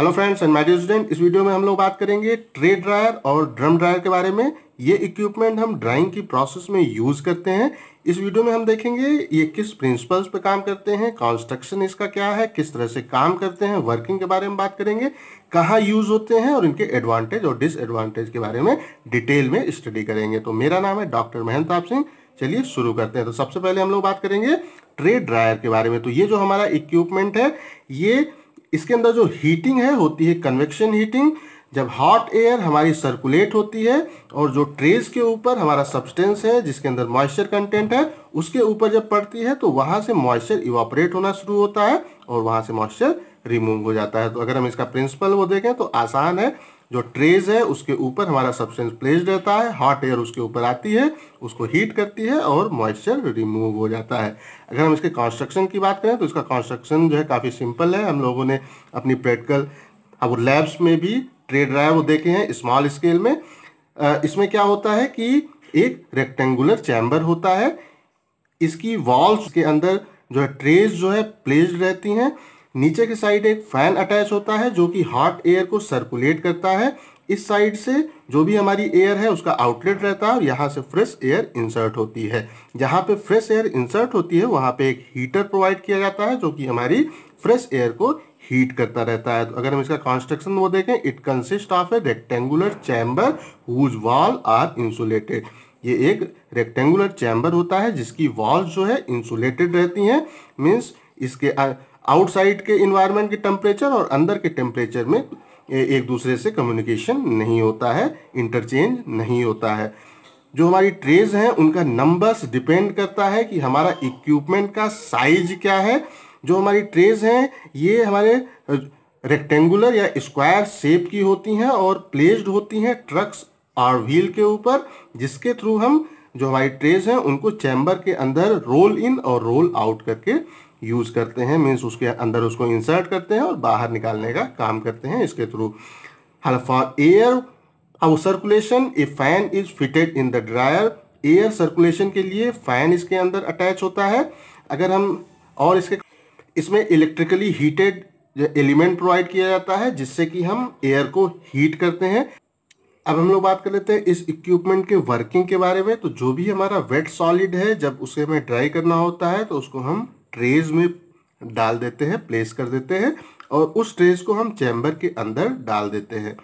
hello friends and my student इस video में हम लोग बात करेंगे ट्रे ड्रायर और ड्रम ड्रायर के बारे में ये इक्विपमेंट हम ड्राइंग की प्रोसेस में यूज़ करते हैं इस वीडियो में हम देखेंगे ये किस प्रिंसिपल्स पे काम करते हैं कंस्ट्रक्शन इसका क्या है किस तरह से काम करते हैं वर्किंग के बारे में बात करेंगे कहाँ यूज़ होते हैं और इनके एडवांटेज और डिसएडवांटेज के बारे में डिटेल में स्टडी करेंगे तो मेरा नाम है डॉक्टर महनताप सिंह चलिए शुरू करते हैं तो सबसे पहले हम लोग बात करेंगे ट्रे ड्रायर के बारे में तो ये जो हमारा इक्विपमेंट है ये इसके अंदर जो हीटिंग है होती है कन्वेक्शन हीटिंग जब हॉट एयर हमारी सर्कुलेट होती है और जो ट्रेस के ऊपर हमारा सब्सटेंस है जिसके अंदर मॉइस्चर कंटेंट है उसके ऊपर जब पड़ती है तो वहाँ से मॉइस्चर इवापरेट होना शुरू होता है और वहाँ से मॉइस्चर रिमूव हो जाता है तो अगर हम इसका प्रिंसिपल वो देखें तो आसान है जो ट्रेज है उसके ऊपर हमारा सब्सटेंस प्लेस्ड रहता है हॉट एयर उसके ऊपर आती है उसको हीट करती है और मॉइस्चर रिमूव हो जाता है अगर हम इसके कंस्ट्रक्शन की बात करें तो इसका कंस्ट्रक्शन जो है काफ़ी सिंपल है हम लोगों ने अपनी प्रैक्टिकल अब लैब्स में भी ट्रे ड्राइव वो देखे हैं स्मॉल स्केल में इसमें क्या होता है कि एक रेक्टेंगुलर चैम्बर होता है इसकी वॉल्स के अंदर जो है ट्रेज जो है प्लेस्ड रहती हैं नीचे के साइड एक फैन अटैच होता है जो कि हॉट एयर को सर्कुलेट करता है इस साइड से जो भी हमारी एयर है उसका आउटलेट रहता है और यहाँ से फ्रेश एयर इंसर्ट होती है जहाँ पे फ्रेश एयर इंसर्ट होती है वहाँ पे एक हीटर प्रोवाइड किया जाता है जो कि हमारी फ्रेश एयर को हीट करता रहता है तो अगर हम इसका कंस्ट्रक्शन वो देखें it consist of a rectangular chamber whose wall are insulated ये एक रेक्टेंगुलर चैम्बर होता है जिसकी वॉल जो है इंसुलेटेड रहती हैं मीन्स इसके आउटसाइड के इन्वायरमेंट के टेम्परेचर और अंदर के टेम्परेचर में एक दूसरे से कम्युनिकेशन नहीं होता है इंटरचेंज नहीं होता है जो हमारी ट्रेज हैं उनका नंबर्स डिपेंड करता है कि हमारा इक्विपमेंट का साइज क्या है जो हमारी ट्रेज हैं ये हमारे रेक्टेंगुलर या स्क्वायर शेप की होती हैं और प्लेस्ड होती हैं ट्रक्स और व्हील के ऊपर जिसके थ्रू हम जो हमारी ट्रेज हैं उनको चैम्बर के अंदर रोल इन और रोल आउट करके यूज़ करते हैं मीन्स उसके अंदर उसको इंसर्ट करते हैं और बाहर निकालने का काम करते हैं इसके थ्रू हल फॉर एयर अब circulation a fan is fitted in the dryer air circulation के लिए फैन इसके अंदर अटैच होता है अगर हम और इसके इसमें इलेक्ट्रिकली हीटेड एलिमेंट प्रोवाइड किया जाता है जिससे कि हम एयर को हीट करते हैं अब हम लोग बात कर लेते हैं इस इक्विपमेंट के वर्किंग के बारे में तो जो भी हमारा वेट सॉलिड है जब उसे हमें ड्राई करना होता है तो उसको हम ट्रेज में डाल देते हैं प्लेस कर देते हैं और उस ट्रेज को हम चैम्बर के अंदर डाल देते हैं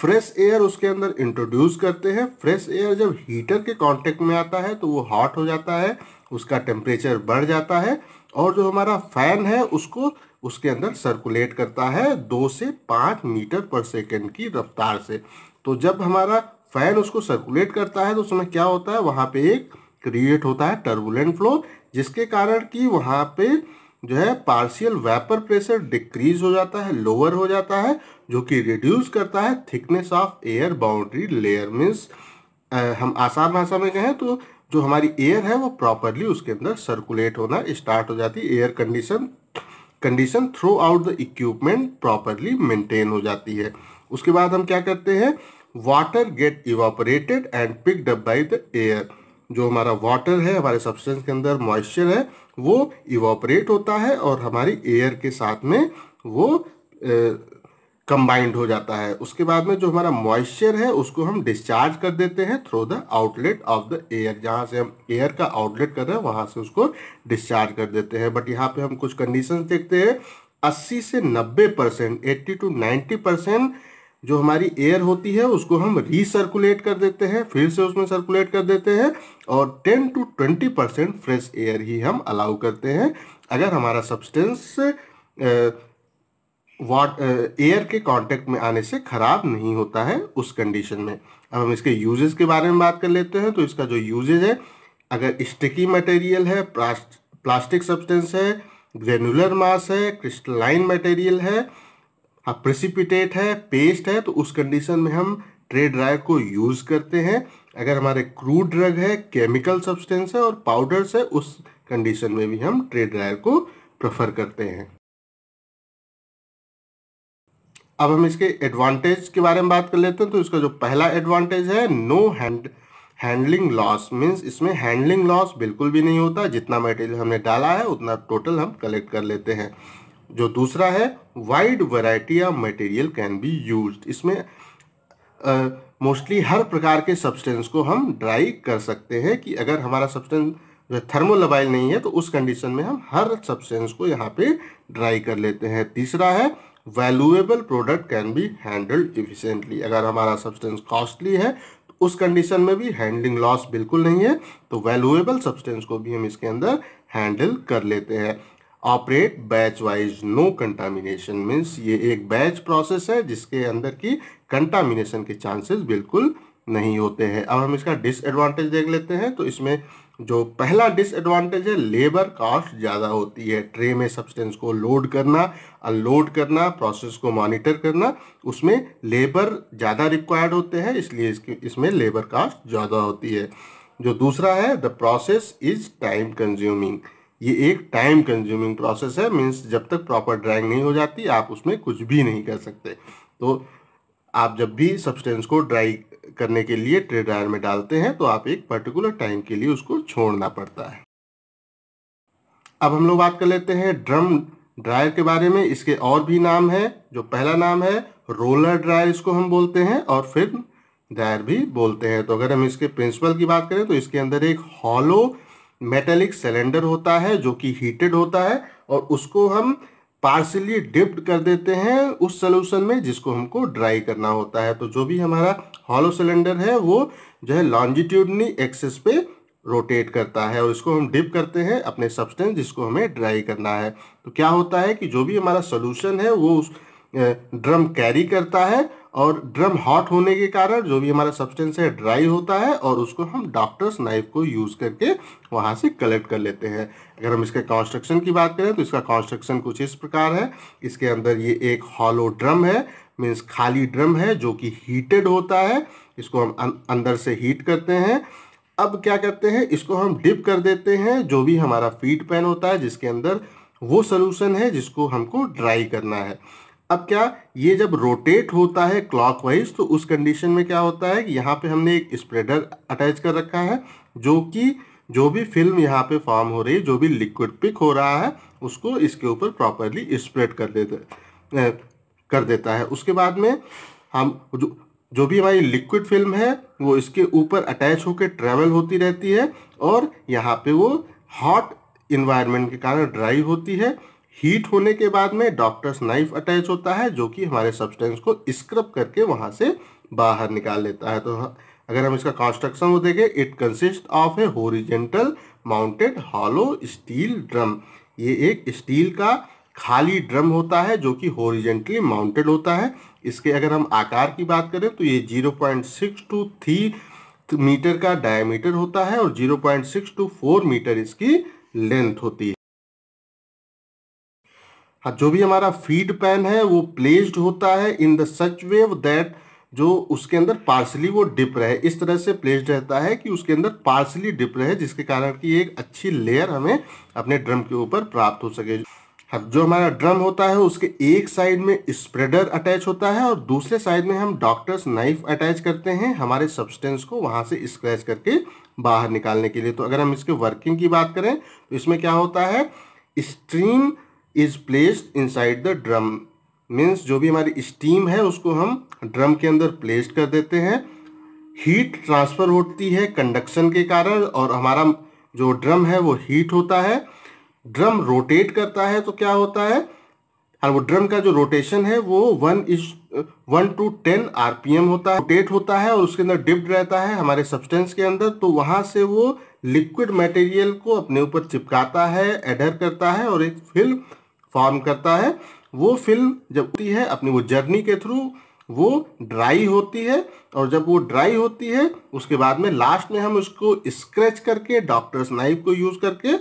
फ्रेश एयर उसके अंदर इंट्रोड्यूस करते हैं फ्रेश एयर जब हीटर के कांटेक्ट में आता है तो वो हॉट हो जाता है उसका टेम्परेचर बढ़ जाता है और जो हमारा फैन है उसको उसके अंदर सर्कुलेट करता है दो से पाँच मीटर पर सेकेंड की रफ्तार से तो जब हमारा फैन उसको सर्कुलेट करता है तो उसमें क्या होता है वहाँ पे एक क्रिएट होता है टर्बुलेंट फ्लो जिसके कारण कि वहाँ पे जो है पार्शियल वेपर प्रेशर डिक्रीज हो जाता है लोअर हो जाता है जो कि रिड्यूस करता है thickness of air boundary layer means हम आसान भाषा में कहें तो जो हमारी एयर है वो प्रॉपरली उसके अंदर सर्कुलेट होना स्टार्ट हो जाती है air condition condition throughout the equipment properly maintain हो जाती है उसके बाद हम क्या करते हैं water get evaporated and picked up up the air जो हमारा वाटर है हमारे सब्सटेंस के अंदर मॉइस्चर है वो इवोपरेट होता है और हमारी एयर के साथ में वो कंबाइंड हो जाता है उसके बाद में जो हमारा मॉइस्चर है उसको हम डिस्चार्ज कर देते हैं through the outlet of the air जहाँ से हम एयर का आउटलेट कर रहे हैं वहाँ से उसको डिस्चार्ज कर देते हैं बट यहाँ पे हम कुछ कंडीशंस देखते हैं 80 से 90 परसेंट एट्टी टू 90 परसेंट जो हमारी एयर होती है उसको हम रीसर्कुलेट कर देते हैं फिर से उसमें सर्कुलेट कर देते हैं और 10 टू 20 परसेंट फ्रेश एयर ही हम अलाउ करते हैं अगर हमारा सब्सटेंस वाट एयर के कांटेक्ट में आने से ख़राब नहीं होता है उस कंडीशन में अब हम इसके यूजेस के बारे में बात कर लेते हैं तो इसका जो यूजेज है अगर स्टिकी मटेरियल है प्लास्टिक सब्सटेंस है ग्रेनुलर मास है क्रिस्टलाइन मटेरियल है हाँ प्रेसिपिटेट है पेस्ट है तो उस कंडीशन में हम ट्रे ड्राई को यूज़ करते हैं अगर हमारे क्रूड ड्रग है केमिकल सब्सटेंस है और पाउडर्स है उस कंडीशन में भी हम ट्रे ड्रायर को प्रेफर करते हैं अब हम इसके एडवांटेज के बारे में बात कर लेते हैं तो इसका जो पहला एडवांटेज है no hand handling loss means इसमें हैंडलिंग लॉस बिल्कुल भी नहीं होता जितना मटेरियल हमने डाला है उतना टोटल हम कलेक्ट कर लेते हैं जो दूसरा है wide variety of material can be used इसमें मोस्टली uh, हर प्रकार के सब्सटेंस को हम ड्राई कर सकते हैं कि अगर हमारा सब्सटेंस थर्मोलबाइल नहीं है तो उस कंडीशन में हम हर सब्सटेंस को यहाँ पे ड्राई कर लेते हैं तीसरा है valuable product can be handled efficiently अगर हमारा सब्सटेंस कॉस्टली है तो उस कंडीशन में भी हैंडलिंग लॉस बिल्कुल नहीं है तो वैल्यूएबल सब्सटेंस को भी हम इसके अंदर हैंडल कर लेते हैं operate batch wise no contamination means ये एक बैच प्रोसेस है जिसके अंदर की कंटामिनेशन के चांसेस बिल्कुल नहीं होते हैं अब हम इसका डिसएडवांटेज देख लेते हैं तो इसमें जो पहला डिसएडवांटेज है लेबर कॉस्ट ज़्यादा होती है ट्रे में सब्सटेंस को लोड करना अनलोड करना प्रोसेस को मॉनिटर करना उसमें लेबर ज़्यादा रिक्वायर्ड होते हैं इसलिए इसकी इसमें लेबर कास्ट ज़्यादा होती है जो दूसरा है the process is time consuming ये एक टाइम कंज्यूमिंग प्रोसेस है मीन्स जब तक प्रॉपर ड्राइंग नहीं हो जाती आप उसमें कुछ भी नहीं कर सकते तो आप जब भी सब्सटेंस को ड्राई करने के लिए ट्रे ड्रायर में डालते हैं तो आप एक पर्टिकुलर टाइम के लिए उसको छोड़ना पड़ता है अब हम लोग बात कर लेते हैं ड्रम ड्रायर के बारे में इसके और भी नाम है जो पहला नाम है रोलर ड्रायर इसको हम बोलते हैं और फिर ड्रायर भी बोलते हैं तो अगर हम इसके प्रिंसिपल की बात करें तो इसके अंदर एक हॉलो मेटेलिक सिलेंडर होता है जो कि हीटेड होता है और उसको हम पार्सली डिप्ड कर देते हैं उस सोल्यूशन में जिसको हमको ड्राई करना होता है तो जो भी हमारा हॉलो सिलेंडर है वो जो है लॉन्जिट्यूडनी एक्सेस पे रोटेट करता है और इसको हम डिप करते हैं अपने सब्सटेंस जिसको हमें ड्राई करना है तो क्या होता है कि जो भी हमारा सोल्यूशन है वो उस ड्रम कैरी करता है और ड्रम हॉट होने के कारण जो भी हमारा सब्सटेंस है ड्राई होता है और उसको हम डॉक्टर्स नाइफ को यूज़ करके वहाँ से कलेक्ट कर लेते हैं अगर हम इसके कंस्ट्रक्शन की बात करें तो इसका कंस्ट्रक्शन कुछ इस प्रकार है इसके अंदर ये एक हॉलो ड्रम है मीन्स खाली ड्रम है जो कि हीटेड होता है इसको हम अं-, अंदर से हीट करते हैं अब क्या करते हैं इसको हम डिप कर देते हैं जो भी हमारा फीड पैन होता है जिसके अंदर वो सोल्यूशन है जिसको हमको ड्राई करना है अब क्या ये जब रोटेट होता है क्लॉकवाइज तो उस कंडीशन में क्या होता है कि यहाँ पे हमने एक स्प्रेडर अटैच कर रखा है जो कि जो भी फिल्म यहाँ पे फॉर्म हो रही है जो भी लिक्विड पिक हो रहा है उसको इसके ऊपर प्रॉपरली स्प्रेड कर देते कर देता है उसके बाद में हम जो जो भी हमारी लिक्विड फिल्म है वो इसके ऊपर अटैच होकर ट्रैवल होती रहती है और यहाँ पे वो हॉट इन्वायरमेंट के कारण ड्राई होती है हीट होने के बाद में डॉक्टर्स नाइफ अटैच होता है जो कि हमारे सब्सटेंस को स्क्रब करके वहाँ से बाहर निकाल लेता है तो अगर हम इसका कंस्ट्रक्शन वो देखें it consist of a horizontal mounted hollow steel drum ये एक स्टील का खाली ड्रम होता है जो कि होरिजेंटली माउंटेड होता है इसके अगर हम आकार की बात करें तो ये जीरो टू थ्री मीटर का डायमीटर होता है और जीरो टू फोर मीटर इसकी लेंथ होती है हाँ, जो भी हमारा फीड पैन है वो प्लेस्ड होता है in the such way that जो उसके अंदर पार्सली वो डिप रहे इस तरह से प्लेस्ड रहता है कि उसके अंदर पार्सली डिप रहे जिसके कारण कि एक अच्छी लेयर हमें अपने ड्रम के ऊपर प्राप्त हो सके हाँ, जो हमारा ड्रम होता है उसके एक साइड में स्प्रेडर अटैच होता है और दूसरे साइड में हम डॉक्टर्स नाइफ अटैच करते हैं हमारे सब्सटेंस को वहाँ से स्क्रैच करके बाहर निकालने के लिए तो अगर हम इसके वर्किंग की बात करें तो इसमें क्या होता है steam is placed side the drum means जो भी हमारी स्टीम है उसको हम ड्रम के अंदर प्लेस्ड कर देते हैं हीट ट्रांसफ़र होती है कंडक्शन के कारण और हमारा जो ड्रम है वो हीट होता है ड्रम रोटेट करता है तो क्या होता है और वो ड्रम का जो रोटेशन है वो one is one to ten R होता है रोटेट होता है और उसके अंदर डिप्ड रहता है हमारे सब्सटेंस के अंदर तो वहाँ से वो लिक्विड मटेरियल को अपने ऊपर चिपकाता है एडर करता है और एक फिल्म फॉर्म करता है वो फिल्म जब होती है अपनी वो जर्नी के थ्रू वो ड्राई होती है और जब वो ड्राई होती है उसके बाद में लास्ट में हम उसको स्क्रैच करके डॉक्टर्स नाइफ को यूज़ करके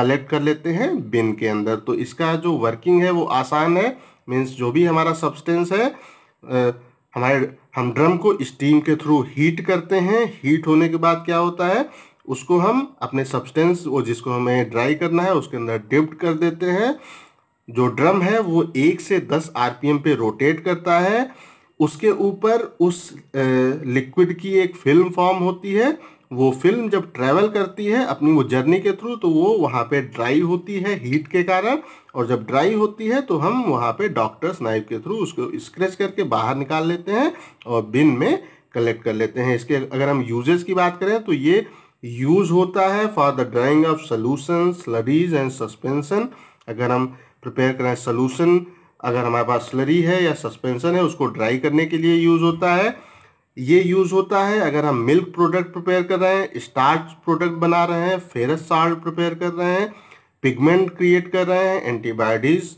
कलेक्ट कर लेते हैं बिन के अंदर तो इसका जो वर्किंग है वो आसान है मीन्स जो भी हमारा सब्सटेंस है आ, हमारे हम ड्रम को स्टीम के थ्रू हीट करते हैं हीट होने के बाद क्या होता है उसको हम अपने सब्सटेंस वो जिसको हमें ड्राई करना है उसके अंदर डिप्ट कर देते हैं जो ड्रम है वो एक से दस आरपीएम पे रोटेट करता है उसके ऊपर उस लिक्विड की एक फिल्म फॉर्म होती है वो फिल्म जब ट्रैवल करती है अपनी वो जर्नी के थ्रू तो वो वहाँ पे ड्राई होती है हीट के कारण और जब ड्राई होती है तो हम वहाँ पे डॉक्टर्स नाइफ के थ्रू उसको स्क्रेच करके बाहर निकाल लेते हैं और बिन में कलेक्ट कर लेते हैं इसके अगर हम यूजेस की बात करें तो ये यूज़ होता है for the drying of solution slurries and suspension अगर हम प्रिपेयर करा सोलूशन अगर हमारे पास स्लरी है या सस्पेंसन है उसको ड्राई करने के लिए यूज़ होता है ये यूज़ होता है अगर हम मिल्क प्रोडक्ट प्रिपेयर कर रहे हैं स्टार्च प्रोडक्ट बना रहे हैं फेरस साल्ट प्रिपेयर कर रहे हैं पिगमेंट क्रिएट कर रहे हैं एंटीबायोटिक्स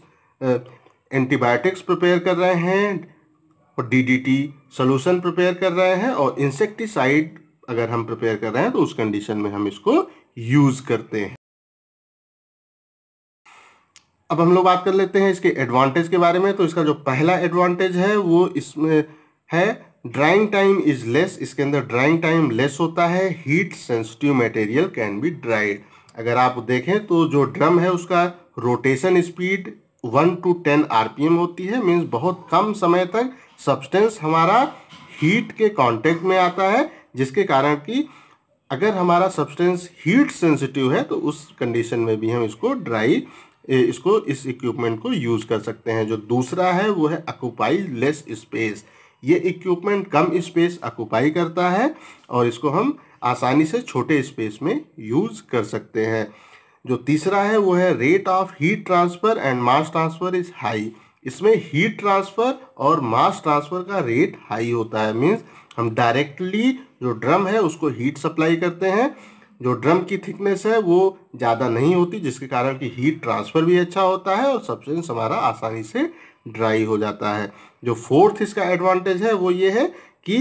एंटीबायोटिक्स प्रिपेयर कर रहे हैं और डीडीटी सॉल्यूशन प्रिपेयर कर रहे हैं और इंसेक्टिसाइड अगर हम प्रिपेयर कर रहे हैं तो उस कंडीशन में हम इसको यूज़ करते हैं अब हम लोग बात कर लेते हैं इसके एडवांटेज के बारे में तो इसका जो पहला एडवांटेज है वो इसमें है ड्राइंग टाइम इज लेस इसके अंदर ड्राइंग टाइम लेस होता है heat sensitive material can be dried अगर आप देखें तो जो ड्रम है उसका rotation speed one to ten R होती है मीन्स बहुत कम समय तक सब्सटेंस हमारा हीट के कॉन्टेक्ट में आता है जिसके कारण कि अगर हमारा सब्सटेंस हीट सेंसिटिव है तो उस कंडीशन में भी हम इसको ड्राई इसको इस इक्विपमेंट को यूज़ कर सकते हैं जो दूसरा है वो है अकुपाई लेस स्पेस ये इक्विपमेंट कम स्पेस अकुपाई करता है और इसको हम आसानी से छोटे स्पेस में यूज़ कर सकते हैं जो तीसरा है वो है rate of heat transfer and mass transfer is high इसमें हीट ट्रांसफ़र और मास ट्रांसफ़र का रेट हाई होता है मीन्स हम डायरेक्टली जो ड्रम है उसको हीट सप्लाई करते हैं जो ड्रम की थिकनेस है वो ज़्यादा नहीं होती जिसके कारण कि हीट ट्रांसफ़र भी अच्छा होता है और सब्सटेंस हमारा आसानी से ड्राई हो जाता है जो फोर्थ इसका एडवांटेज है वो ये है कि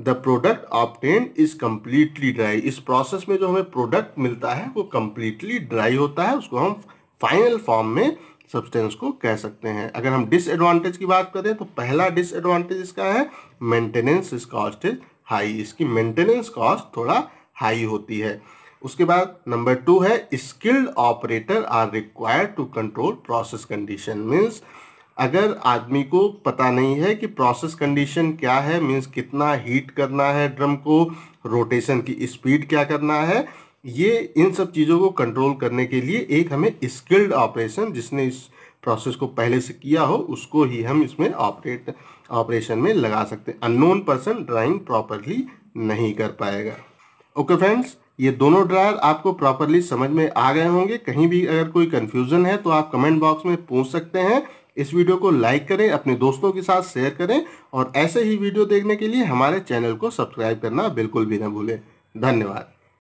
the product obtain is completely dry इस प्रोसेस में जो हमें प्रोडक्ट मिलता है वो कम्प्लीटली ड्राई होता है उसको हम फाइनल फॉर्म में सब्सटेंस को कह सकते हैं अगर हम डिसएडवांटेज की बात करें तो पहला डिसएडवांटेज इसका है maintenance is cost is high इसकी मेंटेनेंस कॉस्ट थोड़ा हाई होती है उसके बाद नंबर टू है skilled operator are required to control process condition means अगर आदमी को पता नहीं है कि प्रोसेस कंडीशन क्या है मीन्स कितना हीट करना है ड्रम को रोटेशन की स्पीड क्या करना है ये इन सब चीज़ों को कंट्रोल करने के लिए एक हमें स्किल्ड ऑपरेशन जिसने इस प्रोसेस को पहले से किया हो उसको ही हम इसमें ऑपरेट ऑपरेशन में लगा सकते हैं अननोन पर्सन ड्राइंग प्रॉपरली नहीं कर पाएगा ओके फ्रेंड्स ये दोनों ड्रायर आपको प्रॉपरली समझ में आ गए होंगे कहीं भी अगर कोई कन्फ्यूजन है तो आप कमेंट बॉक्स में पूछ सकते हैं इस वीडियो को लाइक करें अपने दोस्तों के साथ शेयर करें और ऐसे ही वीडियो देखने के लिए हमारे चैनल को सब्सक्राइब करना बिल्कुल भी ना भूलें धन्यवाद